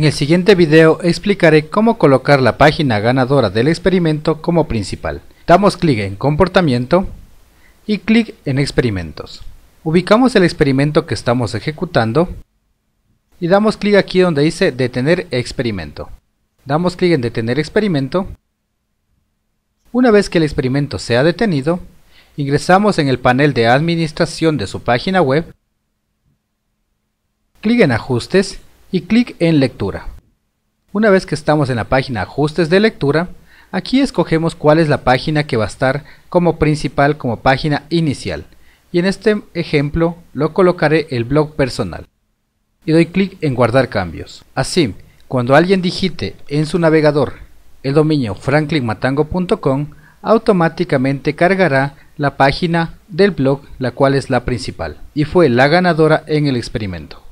En el siguiente video explicaré cómo colocar la página ganadora del experimento como principal. Damos clic en comportamiento y clic en experimentos. Ubicamos el experimento que estamos ejecutando y damos clic aquí donde dice detener experimento. Damos clic en detener experimento. Una vez que el experimento sea detenido, ingresamos en el panel de administración de su página web, clic en ajustes y clic en lectura. Una vez que estamos en la página ajustes de lectura, aquí escogemos cuál es la página que va a estar como principal como página inicial y en este ejemplo lo colocaré el blog personal y doy clic en guardar cambios. Así, cuando alguien digite en su navegador el dominio franklinmatango.com automáticamente cargará la página del blog la cual es la principal y fue la ganadora en el experimento.